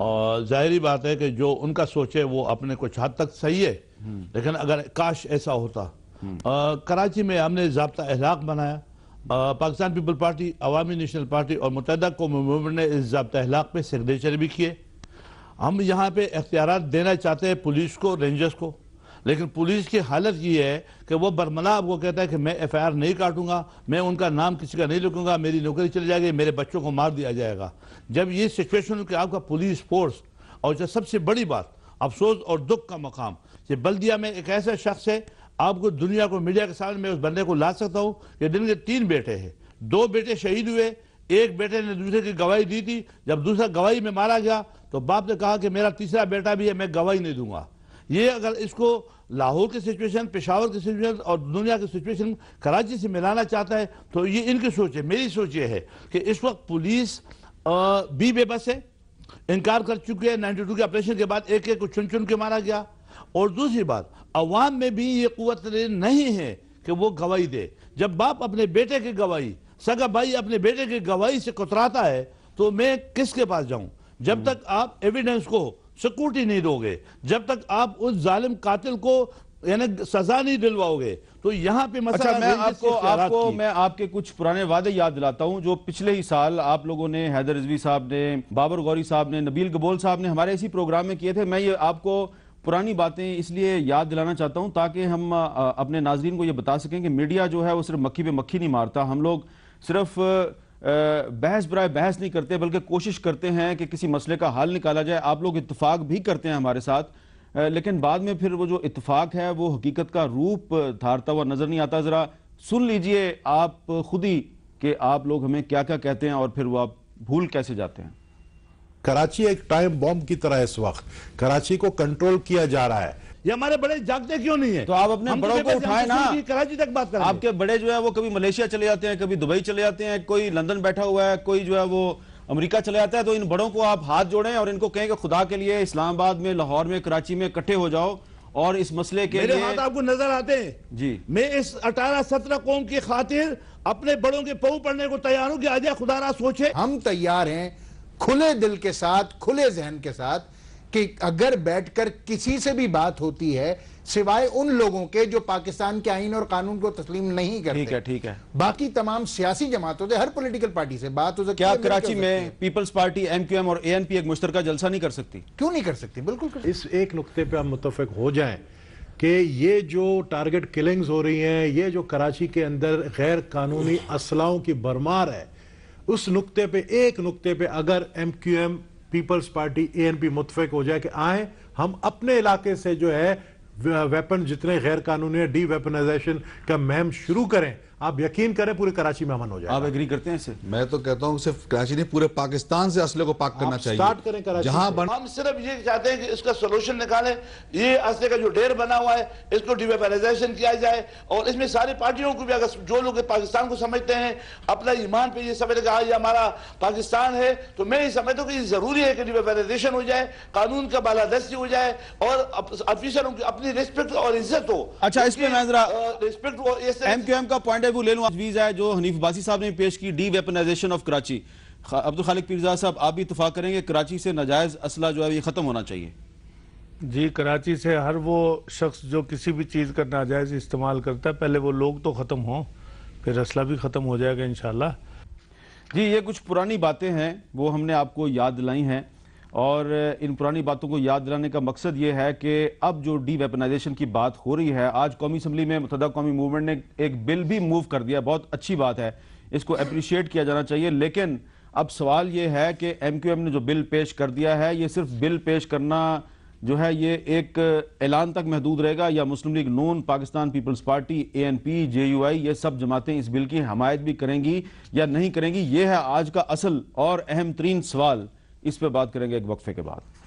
और जाहरी बात है कि जो उनका सोचे वो अपने कुछ हद तक सही है लेकिन अगर काश ऐसा होता आ, कराची में हमने जबता अहलाक बनाया आ, Pakistan people party Awami national party और मुतहदा कौम मूवमेंट ने इस जबता अहलाक पर सिग्नेचर भी किए हम यहाँ पर अख्तियार देना चाहते हैं पुलिस को रेंजर्स को लेकिन पुलिस की हालत ये है कि वो बरमला आपको कहता है कि मैं एफ आई आर नहीं काटूंगा मैं उनका नाम किसी का नहीं लिखूंगा मेरी नौकरी चली जाएगी मेरे बच्चों को मार दिया जाएगा जब ये सिचुएशन कि आपका पुलिस फोर्स और जो सबसे बड़ी बात अफसोस और दुख का मकाम ये बल्दिया में एक ऐसा शख्स है आपको दुनिया को मीडिया के सामने मैं उस बंदे को ला सकता हूँ ये दिन के तीन बेटे हैं दो बेटे शहीद हुए एक बेटे ने दूसरे की गवाही दी थी जब दूसरा गवाही में मारा गया तो बाप ने कहा कि मेरा तीसरा बेटा भी है मैं गवाही नहीं दूंगा ये अगर इसको लाहौर की सिचुएशन पेशावर की सिचुएशन और दुनिया की सिचुएशन कराची से मिलाना चाहता है तो ये इनकी सोच है मेरी सोच ये है कि इस वक्त पुलिस भी बेबस है इनकार कर चुके हैं नाइन्टी टू के ऑपरेशन के बाद एक एक को चुन चुन के मारा गया और दूसरी बात अवाम में भी ये कुत नहीं है कि वो गवाही दे जब बाप अपने बेटे की गवाही सगा भाई अपने बेटे की गवाही से कुतराता है तो मैं किसके पास जाऊं जब हम्म। तक आप एविडेंस को सिक्योरिटी नहीं दोगे जब तक आप उस जालिम कातिल को यानी सजा नहीं दिलवाओगे तो यहाँ पे मसला अच्छा, मैं आपको आपको मैं आपके कुछ पुराने वादे याद दिलाता हूँ जो पिछले ही साल आप लोगों ने हैदर रिजवी साहब ने बाबर गौरी साहब ने नबील गबोल साहब ने हमारे इसी प्रोग्राम में किए थे मैं ये आपको पुरानी बातें इसलिए याद दिलाना चाहता हूँ ताकि हम अपने नाजरन को ये बता सकें कि मीडिया जो है वो सिर्फ मक्खी पे मक्खी नहीं मारता हम लोग सिर्फ बहस बरए बहस नहीं करते बल्कि कोशिश करते हैं कि किसी मसले का हल निकाला जाए आप लोग इतफाक भी करते हैं हमारे साथ लेकिन बाद में फिर वो जो इतफाक है वो हकीकत का रूप धारता हुआ नज़र नहीं आता ज़रा सुन लीजिए आप खुद ही कि आप लोग हमें क्या क्या कहते हैं और फिर वो आप भूल कैसे जाते हैं कराची एक टाइम बॉम्ब की तरह इस वक्त कराची को कंट्रोल किया जा रहा है ये हमारे बड़े जागते क्यों नहीं है तो आप अपने तो बड़ों को उठाए ना कराची तक बात करें आपके बड़े जो है वो कभी मलेशिया चले जाते हैं कभी दुबई चले जाते हैं कोई लंदन बैठा हुआ है कोई जो है वो अमेरिका चले जाता है तो इन बड़ों को आप हाथ जोड़ें और इनको कहें कि खुदा के लिए इस्लामाबाद में लाहौर में कराची में इकट्ठे हो जाओ और इस मसले के मेरे लिए हाथ आपको नजर आते हैं जी मैं इस अठारह सत्रह कौम की खातिर अपने बड़ों के पऊ पढ़ने को तैयार हूँ कि खुदा रहा सोचे हम तैयार हैं खुले दिल के साथ खुले जहन के साथ कि अगर बैठकर किसी से भी बात होती है सिवाय उन लोगों के जो पाकिस्तान के आइन और कानून को तस्लीम नहीं करते ठीक है ठीक है बाकी तमाम सियासी जमातों से हर पॉलिटिकल पार्टी से बात हो सकती क्या कराची में पीपल्स पार्टी एमक्यूएम और एएनपी एक मुश्तर जलसा नहीं कर सकती क्यों नहीं कर सकती बिल्कुल कर इस एक नुकते पे हम मुतफिक हो जाए कि ये जो टारगेट किलिंग्स हो रही हैं ये जो कराची के अंदर गैर कानूनी असलाओं की भरमार है उस नुकते पे एक नुकते पे अगर M Q M peoples party A N P मुतफिक हो जाए कि आए हम अपने इलाके से जो है वेपन जितने गैर कानूनी डी वेपनाइजेशन का मुहिम शुरू करें आप यकीन करें पूरे कराची में अमन हो जाए आप एग्री करते हैं मैं तो कहता हूँ सिर्फ कराची नहीं पूरे पाकिस्तान से असले को पाक करना चाहिए स्टार्ट करें जहां बन... हम सिर्फ ये चाहते हैं कि इसका सोल्यूशन निकालें ये असले का जो ढेर बना हुआ है इसको डिवेपराइजेशन किया जाए और इसमें सारी पार्टियों को भी अगर जो लोग पाकिस्तान को समझते हैं अपना ईमान पर समझ रहे ये हमारा पाकिस्तान है तो मैं ये समझता हूँ कि जरूरी है कि डिवेपराइजेशन हो जाए कानून का बालादस्ती हो जाए और अफिसरों की अपनी रिस्पेक्ट और इज्जत हो अच्छा इसमें रिस्पेक्ट एम का पॉइंट है वो ले लूँ तजवीज़ है जो हनीफ बासी साहब ने पेश की de weaponization of Karachi Abdul Khaliq Pirzada साहब आप भी इतफाक़ करेंगे कराची से नाजायज़ असला जो है ये ख़त्म होना चाहिए जी कराची से हर वो शख्स जो किसी भी चीज़ का नाजायज़ इस्तेमाल करता है पहले वो लोग तो ख़त्म हों फिर असला भी ख़त्म हो जाएगा इन जी ये कुछ पुरानी बातें हैं वो हमने आपको याद दिलाई हैं और इन पुरानी बातों को याद दिलाने का मकसद ये है कि अब जो डी वेपनाइजेशन की बात हो रही है आज कौमी असम्बली में मुतदा कौमी मूवमेंट ने एक बिल भी मूव कर दिया बहुत अच्छी बात है इसको अप्रिशिएट किया जाना चाहिए लेकिन अब सवाल ये है कि एम क्यू एम ने जो बिल पेश कर दिया है ये सिर्फ बिल पेश करना जो है ये एक ऐलान तक महदूद रहेगा या Muslim league Noon Pakistan peoples party A N P J U I ये सब जमातें इस बिल की हमायत भी करेंगी या नहीं करेंगी ये है आज का असल और अहम तरीन सवाल इस पर बात करेंगे एक वक्फे के बाद